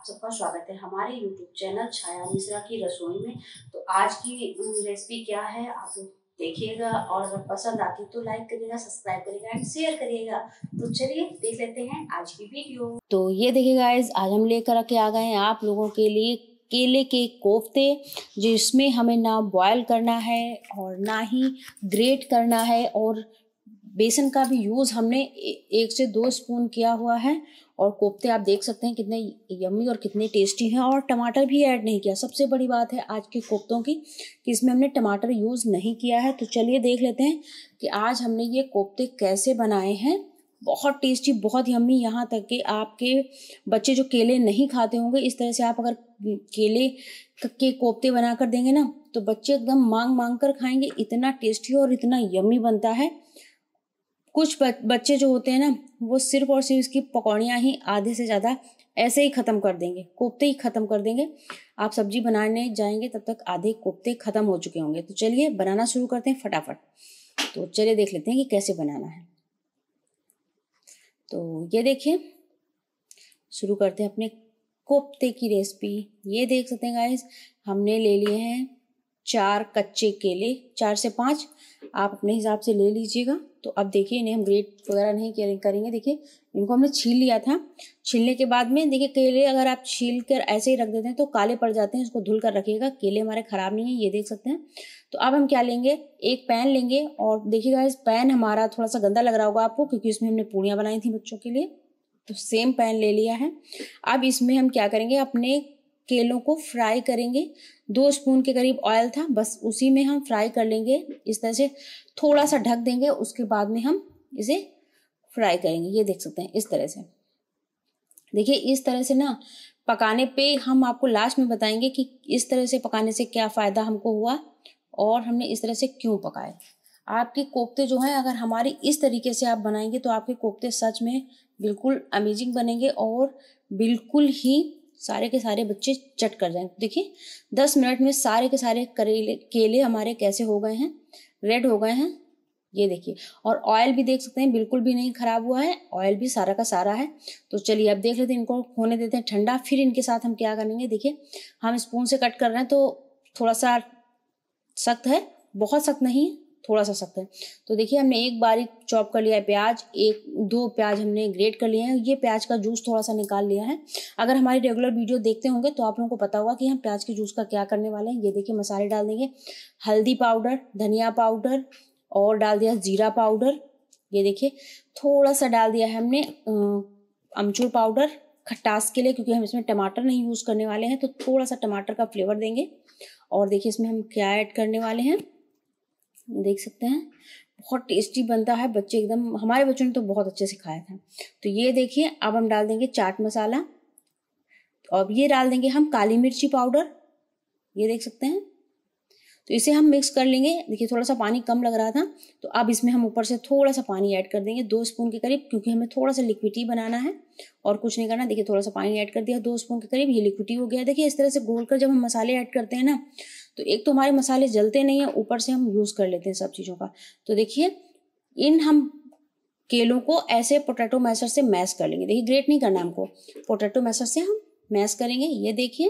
आप सबका स्वागत है हमारे YouTube चैनल छाया मिश्रा की रसोई में तो आज की रेसिपी क्या है आप लोग देखिएगा और अगर पसंद आती तो लाइक करिएगा सब्सक्राइब करिएगा एंड शेयर करिएगा तो चलिए देख लेते हैं आज की वीडियो तो ये देखिएगा गाइज आज हम लेकर के आ गए हैं आप लोगों के लिए केले के कोफ्ते जिसमें हमें ना बॉयल करना है और ना ही ग्रेट करना है और बेसन का भी यूज़ हमने एक से दो स्पून किया हुआ है और कोफ्ते आप देख सकते हैं कितने यम्मी और कितने टेस्टी हैं और टमाटर भी ऐड नहीं किया सबसे बड़ी बात है आज के कोफ्तों की कि इसमें हमने टमाटर यूज़ नहीं किया है तो चलिए देख लेते हैं कि आज हमने ये कोफ्ते कैसे बनाए हैं बहुत टेस्टी बहुत यम्मी यहाँ तक कि आपके बच्चे जो केले नहीं खाते होंगे इस तरह से आप अगर केले के कोफ्ते बना कर देंगे ना तो बच्चे एकदम मांग मांग कर खाएंगे इतना टेस्टी और इतना यम्मी बनता है कुछ बच्चे जो होते हैं ना वो सिर्फ और सिर्फ इसकी पकौड़ियाँ ही आधे से ज़्यादा ऐसे ही ख़त्म कर देंगे कोफ्ते ही ख़त्म कर देंगे आप सब्जी बनाने जाएंगे तब तक आधे कोफ्ते ख़त्म हो चुके होंगे तो चलिए बनाना शुरू करते हैं फटाफट तो चलिए देख लेते हैं कि कैसे बनाना है तो ये देखिए शुरू करते हैं अपने कोफ्ते की रेसिपी ये देख सकते हैं गाइस हमने ले लिए हैं चार कच्चे केले चार से पाँच आप अपने हिसाब से ले लीजिएगा तो अब देखिए इन्हें हम ग्रेट वगैरह नहीं करेंगे देखिए इनको हमने छील लिया था छीलने के बाद में देखिए केले अगर आप छील कर ऐसे ही रख देते हैं तो काले पड़ जाते हैं इसको धुल कर रखिएगा केले हमारे ख़राब नहीं है ये देख सकते हैं तो अब हम क्या लेंगे एक पैन लेंगे और देखिएगा इस पैन हमारा थोड़ा सा गंदा लग रहा होगा आपको क्योंकि उसमें हमने पूड़ियाँ बनाई थी बच्चों के लिए तो सेम पैन ले लिया है अब इसमें हम क्या करेंगे अपने केलों को फ्राई करेंगे दो स्पून के करीब ऑयल था बस उसी में हम फ्राई कर लेंगे इस तरह से थोड़ा सा ढक देंगे उसके बाद में हम इसे फ्राई करेंगे ये देख सकते हैं इस तरह से देखिए इस तरह से ना पकाने पे हम आपको लास्ट में बताएंगे कि इस तरह से पकाने से क्या फ़ायदा हमको हुआ और हमने इस तरह से क्यों पकाए आपके कोफ्ते जो हैं अगर हमारी इस तरीके से आप बनाएंगे तो आपके कोफ्ते सच में बिल्कुल अमेजिंग बनेंगे और बिल्कुल ही सारे के सारे बच्चे चट कर जाएं देखिए दस मिनट में सारे के सारे करेले केले हमारे कैसे हो गए हैं रेड हो गए हैं ये देखिए और ऑयल भी देख सकते हैं बिल्कुल भी नहीं ख़राब हुआ है ऑयल भी सारा का सारा है तो चलिए अब देख लेते हैं इनको होने देते हैं ठंडा फिर इनके साथ हम क्या करेंगे देखिए हम स्पून से कट कर रहे हैं तो थोड़ा सा सख्त है बहुत सख्त नहीं है थोड़ा सा सख्त है तो देखिए हमने एक बारीक चॉप कर लिया है प्याज एक दो प्याज हमने ग्रेट कर लिए हैं ये प्याज का जूस थोड़ा सा निकाल लिया है अगर हमारी रेगुलर वीडियो देखते होंगे तो आप लोगों को पता होगा कि हम प्याज के जूस का क्या करने वाले हैं ये देखिए मसाले डाल देंगे हल्दी पाउडर धनिया पाउडर और डाल दिया जीरा पाउडर ये देखिए थोड़ा सा डाल दिया है हमने अमचूर पाउडर खटास के लिए क्योंकि हम इसमें टमाटर नहीं यूज़ करने वाले हैं तो थोड़ा सा टमाटर का फ्लेवर देंगे और देखिए इसमें हम क्या ऐड करने वाले हैं देख सकते हैं बहुत टेस्टी बनता है बच्चे एकदम हमारे बच्चों ने तो बहुत अच्छे से खाया था तो ये देखिए अब हम डाल देंगे चाट मसाला अब ये डाल देंगे हम काली मिर्ची पाउडर ये देख सकते हैं तो इसे हम मिक्स कर लेंगे देखिए थोड़ा सा पानी कम लग रहा था तो अब इसमें हम ऊपर से थोड़ा सा पानी ऐड कर देंगे दो स्पून के करीब क्योंकि हमें थोड़ा सा लिक्विटी बनाना है और कुछ नहीं करना देखिए थोड़ा सा पानी ऐड कर दिया दो स्पून के करीब ये लिक्विटी हो गया देखिए इस तरह से घोल कर जब हम मसाले ऐड करते हैं ना तो एक तो हमारे मसाले जलते नहीं है ऊपर से हम यूज़ कर लेते हैं सब चीज़ों का तो देखिए इन हम केलों को ऐसे पोटैटो मैसर से मैश कर लेंगे देखिए ग्रेट नहीं करना हमको पोटैटो मैसर से हम मैश करेंगे ये देखिए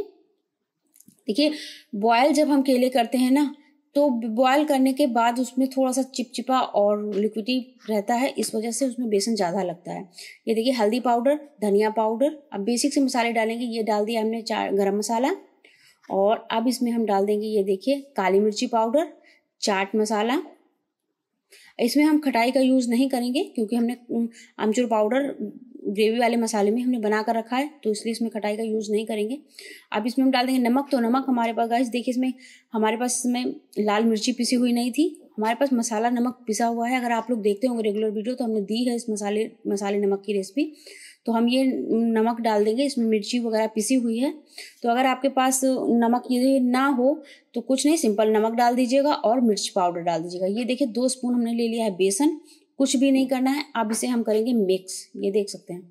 देखिए बॉयल जब हम केले करते हैं ना तो बॉयल करने के बाद उसमें थोड़ा सा चिपचिपा और लिक्विडी रहता है इस वजह से उसमें बेसन ज़्यादा लगता है ये देखिए हल्दी पाउडर धनिया पाउडर अब बेसिक से मसाले डालेंगे ये डाल दिया हमने चार गरम मसाला और अब इसमें हम डाल देंगे ये देखिए काली मिर्ची पाउडर चाट मसाला इसमें हम खटाई का यूज़ नहीं करेंगे क्योंकि हमने आमचूर पाउडर ग्रेवी वाले मसाले में हमने बना कर रखा है तो इसलिए इसमें खटाई का यूज़ नहीं करेंगे अब इसमें हम डाल देंगे नमक तो नमक हमारे पास गाइस देखिए इसमें हमारे पास इसमें लाल मिर्ची पिसी हुई नहीं थी हमारे पास मसाला नमक पिसा हुआ है अगर आप लोग देखते होंगे रेगुलर वीडियो तो हमने दी है इस मसाले मसाले नमक की रेसिपी तो हम ये नमक डाल देंगे इसमें मिर्ची वगैरह पिसी हुई है तो अगर आपके पास नमक ये ना हो तो कुछ नहीं सिंपल नमक डाल दीजिएगा और मिर्च पाउडर डाल दीजिएगा ये देखिए दो स्पून हमने ले लिया है बेसन कुछ भी नहीं करना है अब इसे हम करेंगे मिक्स ये देख सकते हैं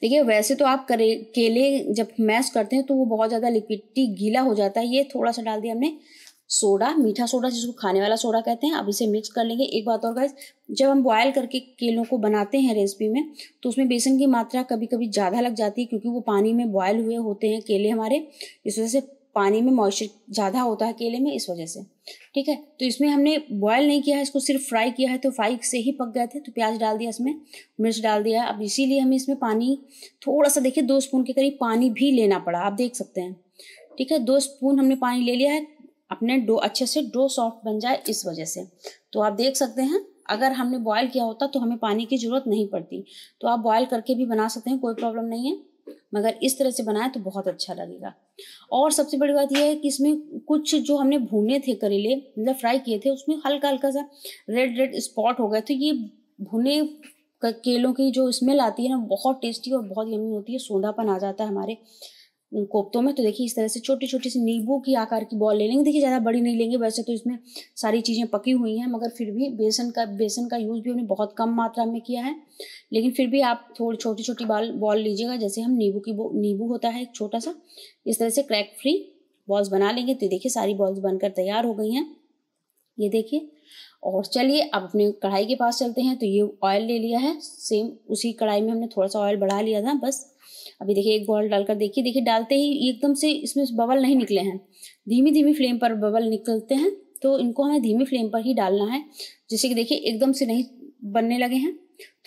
देखिए वैसे तो आप करे केले जब मैश करते हैं तो वो बहुत ज़्यादा लिक्विडिटी गीला हो जाता है ये थोड़ा सा डाल दिया हमने सोडा मीठा सोडा जिसको खाने वाला सोडा कहते हैं अब इसे मिक्स कर लेंगे एक बात और गाइस जब हम बॉयल करके केलों को बनाते हैं रेसिपी में तो उसमें बेसन की मात्रा कभी कभी ज़्यादा लग जाती है क्योंकि वो पानी में बॉयल हुए होते हैं केले हमारे इस वजह से पानी में मॉइस्चर ज़्यादा होता है केले में इस वजह से ठीक है तो इसमें हमने बॉयल नहीं किया है इसको सिर्फ फ्राई किया है तो फ्राई से ही पक गए थे तो प्याज डाल दिया इसमें मिर्च डाल दिया अब इसीलिए हमें इसमें पानी थोड़ा सा देखिए दो स्पून के करीब पानी भी लेना पड़ा आप देख सकते हैं ठीक है दो स्पून हमने पानी ले लिया है अपने डो अच्छे से डो सॉफ्ट बन जाए इस वजह से तो आप देख सकते हैं अगर हमने बॉयल किया होता तो हमें पानी की ज़रूरत नहीं पड़ती तो आप बॉयल करके भी बना सकते हैं कोई प्रॉब्लम नहीं है मगर इस तरह से बनाए तो बहुत अच्छा लगेगा और सबसे बड़ी बात यह है कि इसमें कुछ जो हमने भूने थे करेले मतलब फ्राई किए थे उसमें हल्का हल्का सा रेड रेड स्पॉट हो गए तो ये भुने केलों की जो स्मेल आती है ना बहुत टेस्टी और बहुत यमी होती है सोंधापन आ जाता है हमारे कोफ्तों में तो देखिए इस तरह से छोटी छोटी सी नींबू की आकार की बॉल ले लेंगे देखिए ज़्यादा बड़ी नहीं लेंगे वैसे तो इसमें सारी चीज़ें पकी हुई हैं मगर फिर भी बेसन का बेसन का यूज़ भी हमने बहुत कम मात्रा में किया है लेकिन फिर भी आप थोड़ी छोटी छोटी बॉल बॉल लीजिएगा जैसे हम नींबू की नींबू होता है एक छोटा सा इस तरह से क्रैक फ्री बॉल्स बना लेंगे तो देखिए सारी बॉल्स बनकर तैयार हो गई हैं ये देखिए और चलिए अब अपने कढ़ाई के पास चलते हैं तो ये ऑयल ले लिया है सेम उसी कढ़ाई में हमने थोड़ा सा ऑयल बढ़ा लिया था बस अभी देखिए एक बॉल डालकर देखिए देखिए डालते ही एकदम से इसमें बबल नहीं निकले हैं धीमी धीमी फ्लेम पर बबल निकलते हैं तो इनको हमें धीमी फ्लेम पर ही डालना है जैसे कि देखिए एकदम से नहीं बनने लगे हैं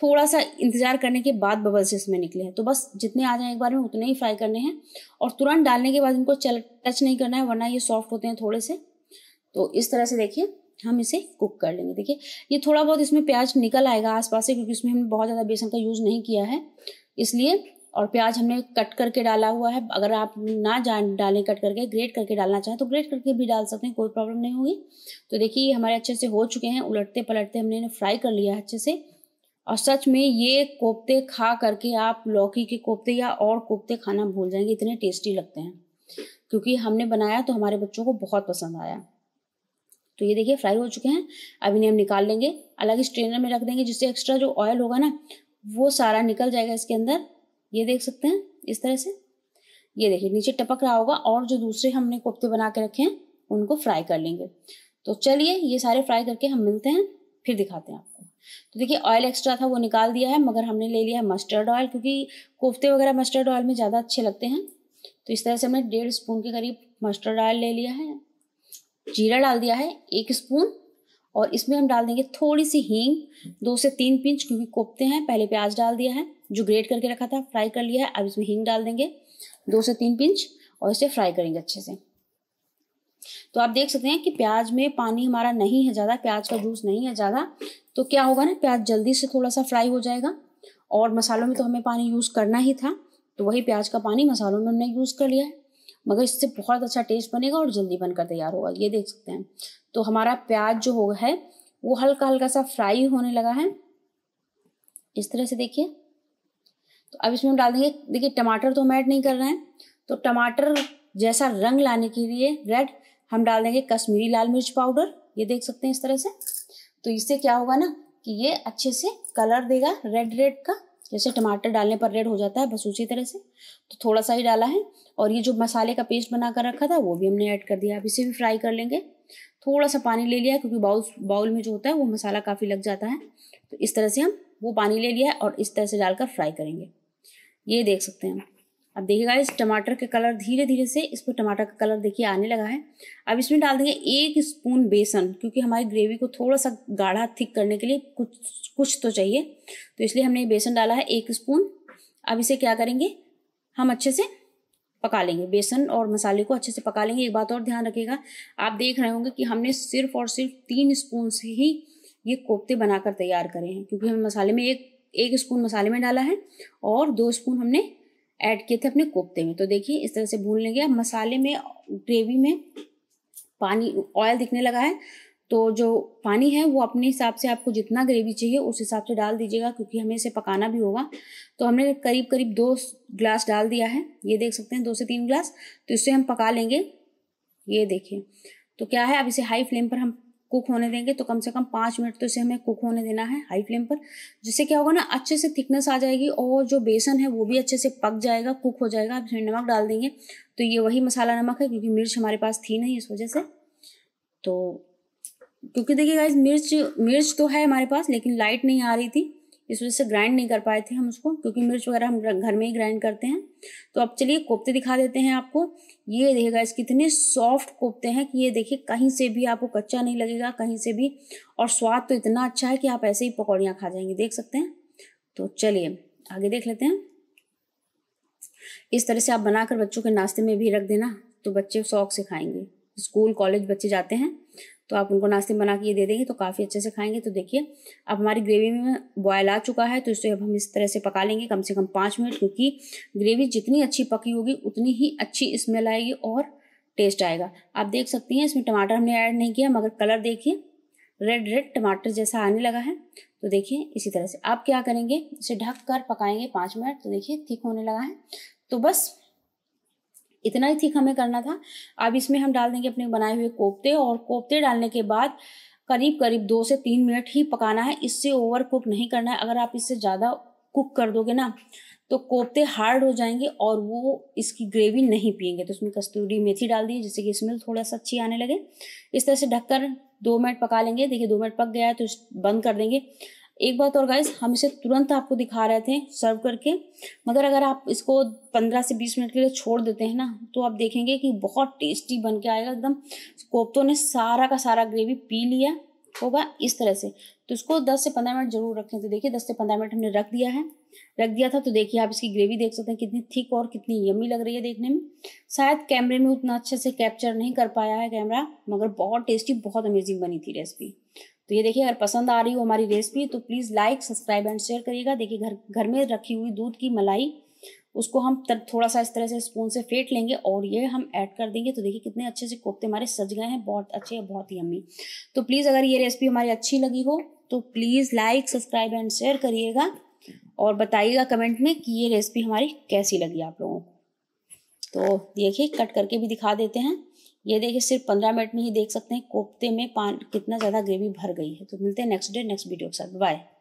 थोड़ा सा इंतजार करने के बाद बबल्स इसमें निकले हैं तो बस जितने आ जाए एक बार में उतने ही फ्राई करने हैं और तुरंत डालने के बाद इनको चल टच नहीं करना है वरना ये सॉफ्ट होते हैं थोड़े से तो इस तरह से देखिए हम इसे कुक कर लेंगे देखिए ये थोड़ा बहुत इसमें प्याज निकल आएगा आसपास से क्योंकि इसमें हमने बहुत ज़्यादा बेसन का यूज़ नहीं किया है इसलिए और प्याज हमने कट करके डाला हुआ है अगर आप ना जान डालें कट करके ग्रेट करके डालना चाहें तो ग्रेट करके भी डाल सकते हैं कोई प्रॉब्लम नहीं होगी तो देखिए हमारे अच्छे से हो चुके हैं उलटते पलटते हमने इन्हें फ्राई कर लिया है अच्छे से और सच में ये कोफ्ते खा करके आप लौकी के कोफ्ते या और कोफ्ते खाना भूल जाएंगे इतने टेस्टी लगते हैं क्योंकि हमने बनाया तो हमारे बच्चों को बहुत पसंद आया तो ये देखिए फ्राई हो चुके हैं अब इन्हें हम निकाल लेंगे अलग स्ट्रेनर में रख देंगे जिससे एक्स्ट्रा जो ऑयल होगा ना वो सारा निकल जाएगा इसके अंदर ये देख सकते हैं इस तरह से ये देखिए नीचे टपक रहा होगा और जो दूसरे हमने कोफ्ते बना के रखे हैं उनको फ्राई कर लेंगे तो चलिए ये सारे फ्राई करके हम मिलते हैं फिर दिखाते हैं आपको तो देखिए ऑयल एक्स्ट्रा था वो निकाल दिया है मगर हमने ले लिया है मस्टर्ड ऑयल क्योंकि कोफ्ते वगैरह मस्टर्ड ऑयल में ज़्यादा अच्छे लगते हैं तो इस तरह से हमने डेढ़ स्पून के करीब मस्टर्ड ऑयल ले लिया है जीरा डाल दिया है एक स्पून और इसमें हम डाल देंगे थोड़ी सी हींग दो से तीन पिंच क्योंकि कोपते हैं पहले प्याज डाल दिया है जो ग्रेट करके रखा था फ्राई कर लिया है अब इसमें हींग डाल देंगे दो से तीन पिंच और इसे फ्राई करेंगे अच्छे से तो आप देख सकते हैं कि प्याज में पानी हमारा नहीं है ज़्यादा प्याज का जूस नहीं है ज़्यादा तो क्या होगा ना प्याज जल्दी से थोड़ा सा फ्राई हो जाएगा और मसालों में तो हमें पानी यूज़ करना ही था तो वही प्याज का पानी मसालों में हमने यूज़ कर लिया है मगर इससे बहुत अच्छा टेस्ट बनेगा और जल्दी बनकर तैयार होगा ये देख सकते हैं तो हमारा प्याज जो हो है वो हल्का हल्का सा फ्राई होने लगा है इस तरह से देखिए तो अब इसमें हम डाल देंगे देखिए टमाटर तो हम ऐड नहीं कर रहे हैं तो टमाटर जैसा रंग लाने के लिए रेड हम डाल देंगे कश्मीरी लाल मिर्च पाउडर ये देख सकते हैं इस तरह से तो इससे क्या होगा ना कि ये अच्छे से कलर देगा रेड रेड का जैसे टमाटर डालने पर रेड हो जाता है बस उसी तरह से तो थोड़ा सा ही डाला है और ये जो मसाले का पेस्ट बना कर रखा था वो भी हमने ऐड कर दिया अब इसे भी फ्राई कर लेंगे थोड़ा सा पानी ले लिया है क्योंकि बाउल बाउल में जो होता है वो मसाला काफ़ी लग जाता है तो इस तरह से हम वो पानी ले लिया है और इस तरह से डालकर फ्राई करेंगे ये देख सकते हैं हम अब देखिएगा इस टमाटर के कलर धीरे धीरे से इस पर टमाटर का कलर देखिए आने लगा है अब इसमें डाल देंगे एक स्पून बेसन क्योंकि हमारी ग्रेवी को थोड़ा सा गाढ़ा थिक करने के लिए कुछ कुछ तो चाहिए तो इसलिए हमने बेसन डाला है एक स्पून अब इसे क्या करेंगे हम अच्छे से पका लेंगे बेसन और मसाले को अच्छे से पका लेंगे एक बात और ध्यान रखिएगा आप देख रहे होंगे कि हमने सिर्फ और सिर्फ तीन स्पून से ही ये कोफ्ते बनाकर तैयार करें हैं क्योंकि हमें मसाले में एक एक स्पून मसाले में डाला है और दो स्पून हमने ऐड किए थे अपने कोफ्ते में तो देखिए इस तरह से भून लेंगे अब मसाले में ग्रेवी में पानी ऑयल दिखने लगा है तो जो पानी है वो अपने हिसाब से आपको जितना ग्रेवी चाहिए उस हिसाब से डाल दीजिएगा क्योंकि हमें इसे पकाना भी होगा तो हमने करीब करीब दो ग्लास डाल दिया है ये देख सकते हैं दो से तीन ग्लास तो इससे हम पका लेंगे ये देखिए तो क्या है अब इसे हाई फ्लेम पर हम कुक होने देंगे तो कम से कम पाँच मिनट तो इसे हमें कुक होने देना है हाई फ्लेम पर जिससे क्या होगा ना अच्छे से थिकनेस आ जाएगी और जो बेसन है वो भी अच्छे से पक जाएगा कुक हो जाएगा आप नमक डाल देंगे तो ये वही मसाला नमक है क्योंकि मिर्च हमारे पास थी नहीं इस वजह से तो क्योंकि देखिए गाइज मिर्च मिर्च तो है हमारे पास लेकिन लाइट नहीं आ रही थी इस वजह से ग्राइंड नहीं कर पाए थे हम उसको क्योंकि मिर्च वगैरह हम घर में ही ग्राइंड करते हैं तो अब चलिए कोफ्ते दिखा देते हैं आपको ये देखेगा इसके इतने सॉफ्ट कोफ्ते हैं कि ये देखिए कहीं से भी आपको कच्चा नहीं लगेगा कहीं से भी और स्वाद तो इतना अच्छा है कि आप ऐसे ही पकौड़ियाँ खा जाएंगे देख सकते हैं तो चलिए आगे देख लेते हैं इस तरह से आप बनाकर बच्चों के नाश्ते में भी रख देना तो बच्चे शौक से खाएंगे स्कूल कॉलेज बच्चे जाते हैं तो आप उनको नाश्ते में बना के ये दे देंगे तो काफ़ी अच्छे से खाएंगे तो देखिए अब हमारी ग्रेवी में बॉयल आ चुका है तो इसे अब हम इस तरह से पका लेंगे कम से कम पाँच मिनट क्योंकि ग्रेवी जितनी अच्छी पकी होगी उतनी ही अच्छी स्मेल आएगी और टेस्ट आएगा आप देख सकते हैं इसमें टमाटर हमने ऐड नहीं किया मगर कलर देखिए रेड रेड टमाटर जैसा आने लगा है तो देखिए इसी तरह से आप क्या करेंगे इसे ढक कर पकाएंगे पाँच मिनट तो देखिए ठीक होने लगा है तो बस इतना ही थिक हमें करना था अब इसमें हम डाल देंगे अपने बनाए हुए कोफ्ते और कोफ्ते डालने के बाद करीब करीब दो से तीन मिनट ही पकाना है इससे ओवर कुक नहीं करना है अगर आप इससे ज़्यादा कुक कर दोगे ना तो कोफ्ते हार्ड हो जाएंगे और वो इसकी ग्रेवी नहीं पिएंगे तो उसमें कस्तूरी मेथी डाल दिए जिससे कि स्मेल थोड़ा सा अच्छी आने लगे इस तरह से ढककर दो मिनट पका लेंगे देखिए दो मिनट पक गया है तो बंद कर देंगे एक बात और गाइस हम इसे तुरंत आपको दिखा रहे थे सर्व करके मगर अगर आप इसको 15 से 20 मिनट के लिए छोड़ देते हैं ना तो आप देखेंगे कि बहुत टेस्टी बन के आएगा एकदम कोफ्तों ने सारा का सारा ग्रेवी पी लिया होगा इस तरह से तो इसको 10 से 15 मिनट जरूर रखें तो देखिए 10 से 15 मिनट हमने रख दिया है रख दिया था तो देखिए आप इसकी ग्रेवी देख सकते हैं कितनी थिक और कितनी यमी लग रही है देखने में शायद कैमरे में उतना अच्छे से कैप्चर नहीं कर पाया है कैमरा मगर बहुत टेस्टी बहुत अमेजिंग बनी थी रेसिपी तो ये देखिए अगर पसंद आ रही हो हमारी रेसिपी तो please like subscribe and share करिएगा देखिए घर घर में रखी हुई दूध की मलाई उसको हम थोड़ा सा इस तरह से स्पून से फेंट लेंगे और ये हम ऐड कर देंगे तो देखिए कितने अच्छे से कोफ्ते हमारे सज गए हैं बहुत अच्छे बहुत ही अम्मी तो प्लीज़ अगर ये रेसिपी हमारी अच्छी लगी हो तो please like subscribe and share करिएगा और बताइएगा कमेंट में कि ये रेसिपी हमारी कैसी लगी आप लोगों को तो देखिए कट करके भी दिखा देते हैं ये देखिए सिर्फ पंद्रह मिनट में ही देख सकते हैं कोफ्ते में पान कितना ज़्यादा ग्रेवी भर गई है तो मिलते हैं नेक्स्ट डे नेक्स्ट वीडियो के साथ बाय